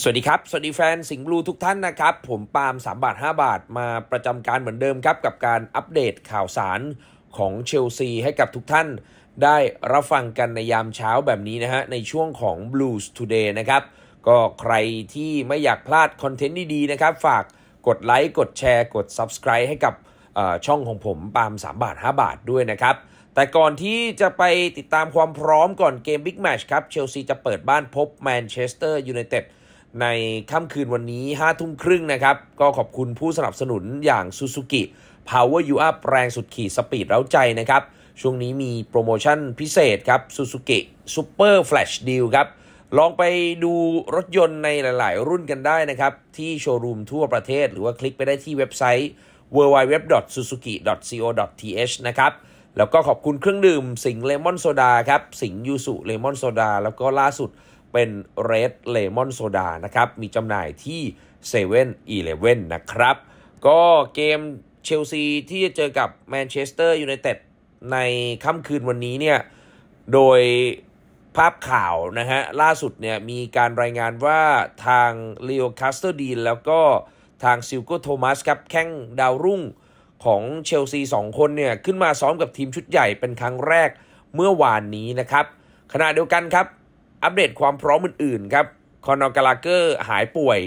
สวัสดีครับ สวัสดีแฟน สิงห์บลูทุกท่านนะครับ ผมปาล์ม3 บาท 5 บาทมาประจำการเหมือนเดิมครับ กับการอัปเดตข่าวสารของเชลซีให้กับทุกท่านได้รับฟังกันในยามเช้าแบบนี้นะฮะในช่วงของ Blues Today นะครับ ก็ใครที่ไม่อยากพลาดคอนเทนต์ดีๆ นะครับ ฝากกดไลค์กดแชร์กด Subscribe ให้กับช่องของผมปาล์ม3 บาท 5 บาทด้วยนะครับแต่ก่อนที่จะไปติดตามความพร้อมก่อนเกมบิ๊กแมชครับเชลซีจะเปิดบ้านพบแมนเชสเตอร์ยูไนเต็ดในค่ำคืนวันนี้5ทุ่มครึ่งนะครับ ก็ขอบคุณผู้สนับสนุนอย่าง Suzuki Power You Up แรงสุดขีดสปีดเร้าใจนะครับ ช่วงนี้มีโปรโมชั่นพิเศษครับ Suzuki Super Flash Deal ครับ ลองไปดูรถยนต์ในหลาย ๆ รุ่นกันได้นะครับ ที่โชว์รูมทั่วประเทศหรือว่าคลิกไปได้ที่เว็บไซต์ www.suzuki.co.th นะครับแล้วก็ขอบคุณเครื่องดื่ม สิงเลมอนโซดาครับสิงยูสุเลมอนโซดา แล้วก็ล่าสุดเป็นเรดเลมอนโซดานะครับ มีจำหน่ายที่7 e เ e ่ e อเนะครับ ก็เกมเชลซีที่จะเจอกับแมนเชสเตอร์ยูไนเต็ดในค่ำคืนวันนี้เนี่ย โดยภาพข่าวนะฮะ ล่าสุดเนี่ยมีการรายงานว่าทางเลโอคาสเตอร์ดีนแล้วก็ทางซิลโกโทมัสครับแข้งดาวรุ่งของเชลซี2คนเนี่ย ขึ้นมาซ้อมกับทีมชุดใหญ่เป็นครั้งแรกเมื่อวานนี้นะครับขณะเดียวกันครับอัปเดตความพร้อมอื่นๆครับ คอนอกาลาเกอร์หายป่วย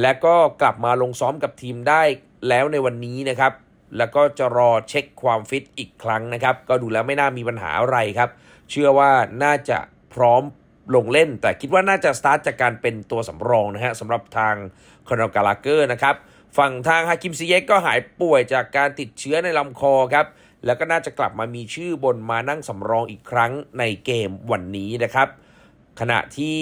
และก็กลับมาลงซ้อมกับทีมได้แล้วในวันนี้นะครับ แล้วก็จะรอเช็คความฟิตอีกครั้งนะครับ ก็ดูแล้วไม่น่ามีปัญหาอะไรครับ เชื่อว่าน่าจะพร้อมลงเล่น แต่คิดว่าน่าจะสตาร์ทจากการเป็นตัวสำรองนะฮะสำหรับทางคอนอกาลาเกอร์นะครับ ฝั่งทางฮาคิมซิเยกก็หายป่วยจากการติดเชื้อในลำคอครับ แล้วก็น่าจะกลับมามีชื่อบนมานั่งสำรองอีกครั้งในเกมวันนี้นะครับขณะที่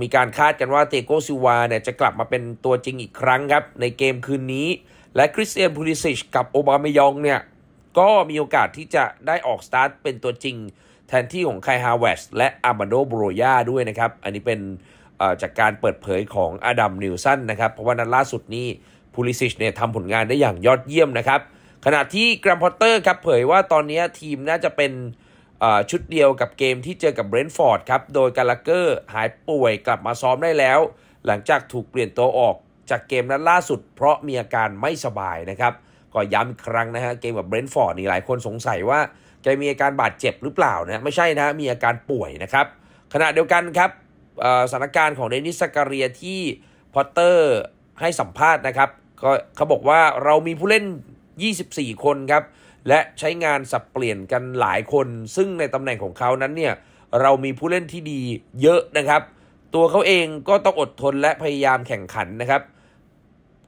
มีการคาดกันว่าเตโกซิวาเนี่ยจะกลับมาเป็นตัวจริงอีกครั้งครับ ในเกมคืนนี้ และคริสเตียนพูลิซิชกับโอบามยองเนี่ย ก็มีโอกาสที่จะได้ออกสตาร์ทเป็นตัวจริงแทนที่ของไคฮาวเวสและอามาโดโบรยาด้วยนะครับ อันนี้เป็นจากการเปิดเผยของอดัมนิวสันนะครับ เพราะว่านัดล่าสุดนี้พูลิซิชเนี่ยทำผลงานได้อย่างยอดเยี่ยมนะครับ ขณะที่แกรมพอตเตอร์ครับเผยว่าตอนนี้ทีมน่าจะเป็นชุดเดียวกับเกมที่เจอกับเบรนท์ฟอร์ดครับ โดยกาลาเกอร์หายป่วยกลับมาซ้อมได้แล้ว หลังจากถูกเปลี่ยนตัวออกจากเกมนั้นล่าสุดเพราะมีอาการไม่สบายนะครับ ก็ย้ำอีกครั้งนะฮะเกมกับเบรนท์ฟอร์ดนี่หลายคนสงสัยว่าแกมีอาการบาดเจ็บหรือเปล่านะไม่ใช่นะมีอาการป่วยนะครับ ขณะเดียวกันครับสถานการณ์ของเดนิสกากรียที่พอตเตอร์ให้สัมภาษณ์นะครับก็เขาบอกว่าเรามีผู้เล่น 24 คนครับและใช้งานสับเปลี่ยนกันหลายคน ซึ่งในตำแหน่งของเขานั้นเนี่ยเรามีผู้เล่นที่ดีเยอะนะครับ ตัวเขาเองก็ต้องอดทนและพยายามแข่งขันนะครับ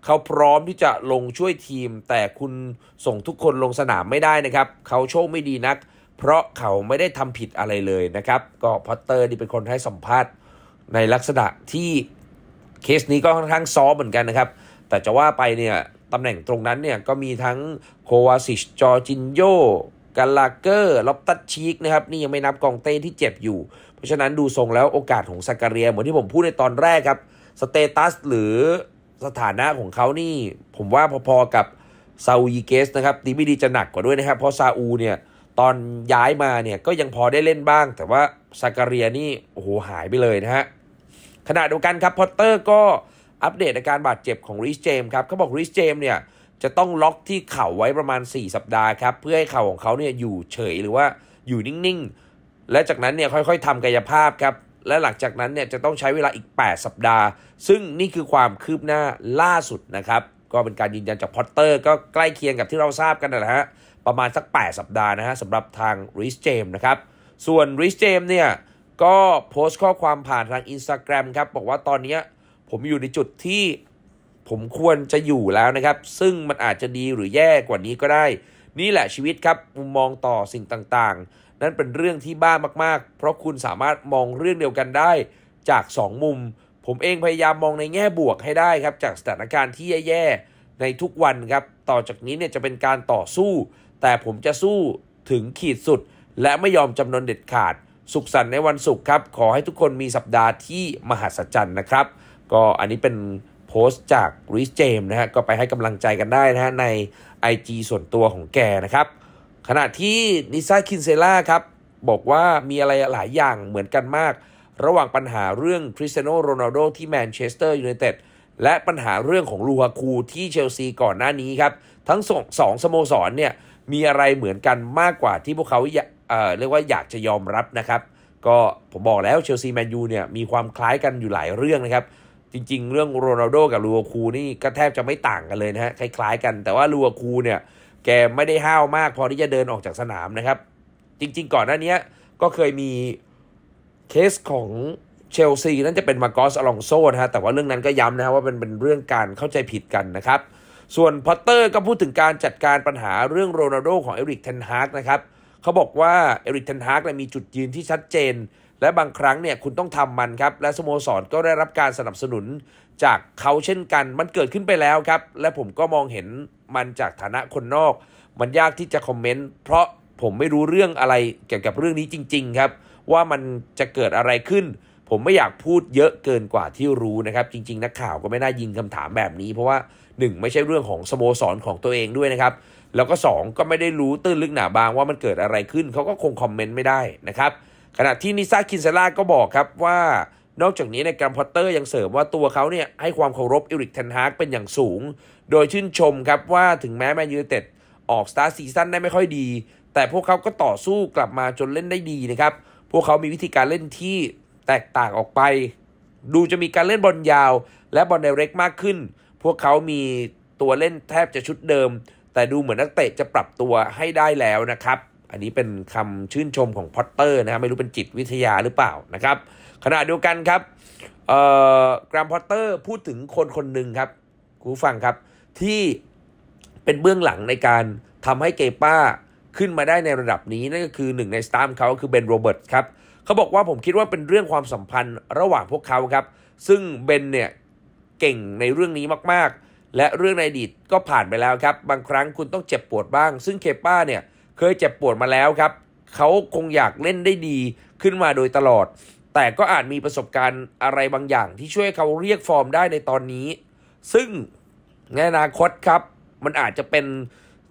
เขาพร้อมที่จะลงช่วยทีม แต่คุณส่งทุกคนลงสนามไม่ได้นะครับ เขาโชคไม่ดีนัก เพราะเขาไม่ได้ทำผิดอะไรเลยนะครับ ก็พอตเตอร์นี่เป็นคนให้สัมภาษณ์ในลักษณะที่เคสนี้ก็ค่อนข้างซ้อมเหมือนกันนะครับ แต่จะว่าไปเนี่ยตำแหน่งตรงนั้นเนี่ยก็มีทั้งโควาซิช จอจินโยกาลาเกอร์ ล็อบตัดชีกนะครับนี่ยังไม่นับกองเต้ที่เจ็บอยู่ เพราะฉะนั้นดูทรงแล้วโอกาสของซากาเรียเหมือนที่ผมพูดในตอนแรกครับสเตตัสหรือสถานะของเขานี่ ผมว่าพอๆกับ ซาอูยเกสนะครับดีไม่ดีจะหนักกว่าด้วยนะครับเพราะซาอูเนี่ยตอนย้ายมาเนี่ยก็ยังพอได้เล่นบ้างแต่ว่าซากาเรียนี่โอ้โหหายไปเลยนะฮะขณะเดียวกันครับพอตเตอร์ก็อัปเดตอาการบาดเจ็บของริชเจมครับ เขาบอกริชเจมเนี่ยจะต้องล็อกที่เข่าไว้ประมาณ 4 สัปดาห์ครับ เพื่อให้เข่าของเขาเนี่ยอยู่เฉยหรือว่าอยู่นิ่งๆ และจากนั้นเนี่ยค่อยๆทำกายภาพครับ และหลังจากนั้นเนี่ยจะต้องใช้เวลาอีก 8 สัปดาห์ ซึ่งนี่คือความคืบหน้าล่าสุดนะครับ ก็เป็นการยืนยันจากพอตเตอร์ก็ใกล้เคียงกับที่เราทราบกันนะฮะ ประมาณสัก 8 สัปดาห์นะฮะสำหรับทางริชเจมนะครับ ส่วนริชเจมเนี่ยก็โพสต์ข้อความผ่านทาง Instagram ครับบอกว่าตอนนี้ผมอยู่ในจุดที่ผมควรจะอยู่แล้วนะครับ ซึ่งมันอาจจะดีหรือแย่กว่านี้ก็ได้ นี่แหละชีวิตครับมุมมองต่อสิ่งต่าง ๆ นั่นเป็นเรื่องที่บ้ามาก ๆ เพราะคุณสามารถมองเรื่องเดียวกันได้จาก2มุม ผมเองพยายามมองในแง่บวกให้ได้ครับ จากสถานการณ์ที่แย่ๆ ในทุกวันครับ ต่อจากนี้เนี่ยจะเป็นการต่อสู้ แต่ผมจะสู้ถึงขีดสุด และไม่ยอมจำนนเด็ดขาด สุขสันต์ในวันศุกร์ครับ ขอให้ทุกคนมีสัปดาห์ที่มหัศจรรย์นะครับก็อันนี้เป็นโพสต์จากริชเจมนะฮะ ก็ไปให้กำลังใจกันได้นะฮะใน IG ส่วนตัวของแกนะครับ ขณะที่นิซ่าคินเซล่าครับบอกว่ามีอะไรหลายอย่างเหมือนกันมาก ระหว่างปัญหาเรื่องคริสเตียโนโรนัลโดที่แมนเชสเตอร์ยูไนเต็ดและปัญหาเรื่องของลูฮาคูที่เชลซีก่อนหน้านี้ครับ ทั้งสองสองสโมสรเนี่ยมีอะไรเหมือนกันมากกว่าที่พวกเขาเเรียกว่าอยากจะยอมรับนะครับ ก็ผมบอกแล้วเชลซีแมนยูเนี่ยมีความคล้ายกันอยู่หลายเรื่องนะครับจริงๆเรื่องโรนัลโดกับลูอคูนี่ก็แทบจะไม่ต่างกันเลยนะฮะคล้ายๆกันแต่ว่าลูอคูเนี่ยแกไม่ได้ห้าวมากพอที่จะเดินออกจากสนามนะครับ จริงๆก่อนหน้านี้ก็เคยมีเคสของเชลซีนั่นจะเป็นมาโกสอลองโซนะฮะแต่ว่าเรื่องนั้นก็ย้ำนะฮะว่าเป็นเป็นเรื่องการเข้าใจผิดกันนะครับ ส่วนพอตเตอร์ก็พูดถึงการจัดการปัญหาเรื่องโรนัลโดของเอริกเทนฮากนะครับเขาบอกว่าเอริกเทนฮากมีจุดยืนที่ชัดเจนและบางครั้งเนี่ยคุณต้องทำมันครับและสโมสรก็ได้รับการสนับสนุนจากเขาเช่นกันมันเกิดขึ้นไปแล้วครับและผมก็มองเห็นมันจากฐานะคนนอก มันยากที่จะคอมเมนต์เพราะผมไม่รู้เรื่องอะไรเกี่ยวกับเรื่องนี้จริง ๆครับ ว่ามันจะเกิดอะไรขึ้น ผมไม่อยากพูดเยอะเกินกว่าที่รู้นะครับ จริงๆนักข่าวก็ไม่น่ายิงคำถามแบบนี้ เพราะว่า 1 ไม่ใช่เรื่องของสโมสรของตัวเองด้วยนะครับ แล้วก็ 2 ก็ไม่ได้รู้ตื้นลึกหนาบางว่ามันเกิดอะไรขึ้นเขาก็คงคอมเมนต์ไม่ได้นะครับขณะที่นิซาคินเซล่าก็บอกครับว่า นอกจากนี้ในการพอตเตอร์ยังเสริมว่าตัวเขาเนี่ยให้ความเคารพอิริกเทนฮากเป็นอย่างสูง โดยชื่นชมครับว่าถึงแม้ แมนยูเต็ด ออกสตาร์ซีซั่นได้ไม่ค่อยดี แต่พวกเขาก็ต่อสู้กลับมาจนเล่นได้ดีนะครับ พวกเขามีวิธีการเล่นที่แตกต่างออกไป ดูจะมีการเล่นบอลยาว และบอลไดเรกมากขึ้น พวกเขามีตัวเล่นแทบจะชุดเดิม แต่ดูเหมือนนักเตะจะปรับตัวให้ได้แล้วนะครับอันนี้เป็นคำชื่นชมของพอตเตอร์นะครับไม่รู้เป็นจิตวิทยาหรือเปล่านะครับขณะเดียวกันครับเอ่อกรมพอตเตอร์พูดถึงคนคนหนึ่งครับคุณฟังครับที่เป็นเบื้องหลังในการทำให้เกป้าขึ้นมาได้ในระดับนี้ นั่นก็คือหนึ่งในสตารฟเขาคือเบนโรเบิร์ตครับเขาบอกว่าผมคิดว่าเป็นเรื่องความสัมพันธ์ระหว่างพวกเขาครับ ซึ่งเบนเนี่ย เก่งในเรื่องนี้มากๆ และเรื่องในอดีตก็ผ่านไปแล้วครับบางครั้งคุณต้องเจ็บปวดบ้างซึ่งเคป้าเนี่ยเคยเจ็บปวดมาแล้วครับ เขาคงอยากเล่นได้ดีขึ้นมาโดยตลอด แต่ก็อาจมีประสบการณ์อะไรบางอย่างที่ช่วยเขาเรียกฟอร์มได้ในตอนนี้ ซึ่งในอนาคตครับ มันอาจจะเป็น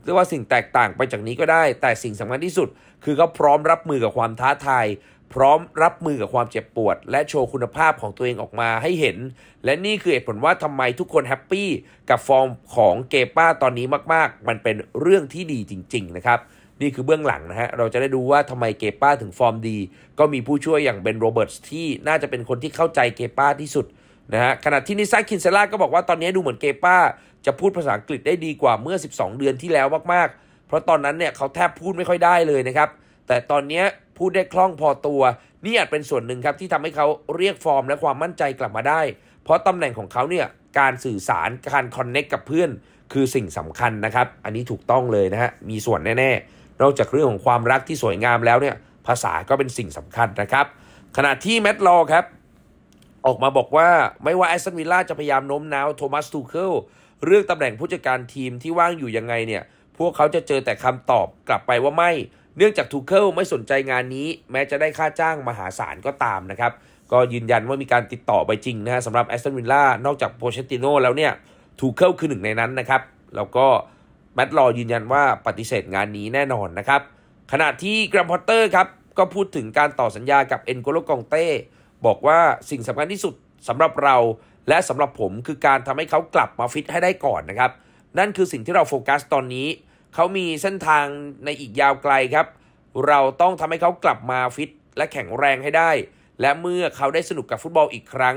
เรียกว่าสิ่งแตกต่างไปจากนี้ก็ได้ แต่สิ่งสำคัญที่สุด คือเขาพร้อมรับมือกับความท้าทาย พร้อมรับมือกับความเจ็บปวด และโชว์คุณภาพของตัวเองออกมาให้เห็น และนี่คือเหตุผลว่าทำไมทุกคนแฮปปี้กับฟอร์มของเกป้าตอนนี้มากๆ มันเป็นเรื่องที่ดีจริง ๆ นะครับนี่คือเบื้องหลังนะฮะ เราจะได้ดูว่าทำไมเกป้าถึงฟอร์มดี ก็มีผู้ช่วยอย่างเบนโรเบิร์ตส์ที่น่าจะเป็นคนที่เข้าใจเกป้าที่สุดนะฮะ ขณะที่นิซ่าคินเซล่าก็บอกว่าตอนนี้ดูเหมือนเกป้า จะพูดภาษาอังกฤษได้ดีกว่าเมื่อ 12 เดือนที่แล้วมากๆ เพราะตอนนั้นเนี่ยเขาแทบพูดไม่ค่อยได้เลยนะครับ แต่ตอนนี้พูดได้คล่องพอตัว นี่อาจเป็นส่วนหนึ่งครับที่ทำให้เขาเรียกฟอร์มและความมั่นใจกลับมาได้ เพราะตำแหน่งของเขาเนี่ยการสื่อสารการคอนเน็กกับเพื่อน คือสิ่งสำคัญนะครับ อันนี้ถูกต้องเลยนะฮะมีส่วนแน่ๆนอกจากเรื่องของความรักที่สวยงามแล้วเนี่ย ภาษาก็เป็นสิ่งสำคัญนะครับ ขณะที่แมตต์ลอครับออกมาบอกว่าไม่ว่าแอสตันวิลล่าจะพยายามโน้มน้าวโทมัสทูเคิลเรื่องตำแหน่งผู้จัดการทีมที่ว่างอยู่ยังไงเนี่ย พวกเขาจะเจอแต่คำตอบกลับไปว่าไม่ เนื่องจากทูเคิลไม่สนใจงานนี้ แม้จะได้ค่าจ้างมหาศาลก็ตามนะครับ ก็ยืนยันว่ามีการติดต่อไปจริงนะฮะสำหรับแอสตันวิลล่านอกจากโปเชติโนแล้วเนี่ยทูเคิลคือหนึ่งในนั้นนะครับแล้วก็แมตต์ลอยืนยันว่าปฏิเสธงานนี้แน่นอนนะครับขณะที่กรมพอตเตอร์ครับ ก็พูดถึงการต่อสัญญากับเอ็นโกโลกองเต้บอกว่าสิ่งสำคัญที่สุดสำหรับเราและสำหรับผมคือการทำให้เขากลับมาฟิตให้ได้ก่อนนะครับ นั่นคือสิ่งที่เราโฟกัสตอนนี้ เขามีเส้นทางในอีกยาวไกลครับ เราต้องทำให้เขากลับมาฟิตและแข็งแรงให้ได้ และเมื่อเขาได้สนุกกับฟุตบอลอีกครั้ง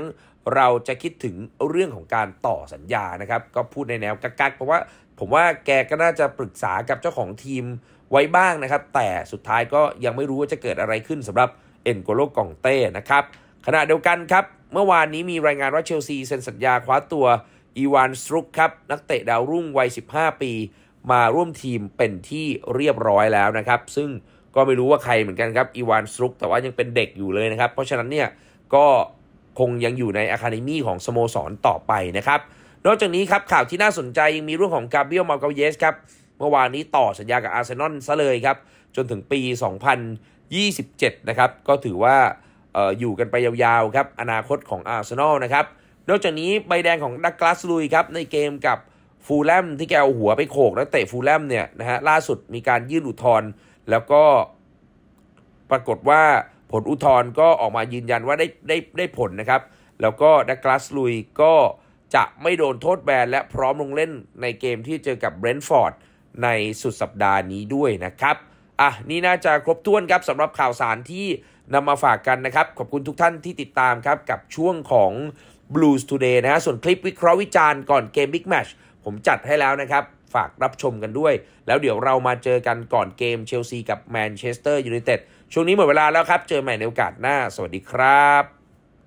เราจะคิดถึงเรื่องของการต่อสัญญานะครับก็พูดในแนวกักๆเพราะว่าผมว่าแกก็น่าจะปรึกษากับเจ้าของทีมไว้บ้างนะครับ แต่สุดท้ายก็ยังไม่รู้ว่าจะเกิดอะไรขึ้นสำหรับเอ็นโกโลกองเต้นะครับขณะเดียวกันครับ เมื่อวานนี้มีรายงานว่าเชลซีเซ็นสัญญาคว้าตัว อีวานสตรุกครับ นักเตะดาวรุ่งวัย 15 ปี มาร่วมทีมเป็นที่เรียบร้อยแล้วนะครับ ซึ่งก็ไม่รู้ว่าใครเหมือนกันครับอีวานสตรุกแต่ว่ายังเป็นเด็กอยู่เลยนะครับเพราะฉะนั้นเนี่ยก็คงยังอยู่ในอะคาเดมี่ของสโมสรต่อไปนะครับนอกจากนี้ครับข่าวที่น่าสนใจ ยังมีเรื่องของกาเบียลมาเกเยสครับ เมื่อวานนี้ต่อสัญญา กับอาร์เซนอลซะเลยครับ จนถึงปี 2027 นะครับ ก็ถือว่าอออยู่กันไปยาวๆ ครับ อนาคตของอาร์เซนอลนะครับนอกจากนี้ใบแดงของดักลาสลุยครับ ในเกมกับ ฟูลแลมที่แกเอาหัวไปโขกแล้วเตะฟูลแลมเนี่ยนะฮะล่าสุดมีการยื่นอุทธรณ์แล้วก็ปรากฏว่าผลอุทธรณ์ก็ออกมายืนยันว่าได้ได้ได้ผลนะครับแล้วก็ดักลาสลุยก็จะไม่โดนโทษแบนและพร้อมลงเล่นในเกมที่เจอกับเบรนท์ฟอร์ดในสุดสัปดาห์นี้ด้วยนะครับอ่ะนี่น่าจะครบถ้วนครับสำหรับข่าวสารที่นำมาฝากกันนะครับ ขอบคุณทุกท่านที่ติดตามครับกับช่วงของ Blues Today นะส่วนคลิปวิเคราะห์วิจารณ์ก่อนเกม Big Match ผมจัดให้แล้วนะครับ ฝากรับชมกันด้วย แล้วเดี๋ยวเรามาเจอกันก่อนเกมเชลซีกับแมนเชสเตอร์ยูไนเต็ดช่วงนี้หมดเวลาแล้วครับเจอใหม่ในโอกาสหน้า สวัสดีครับ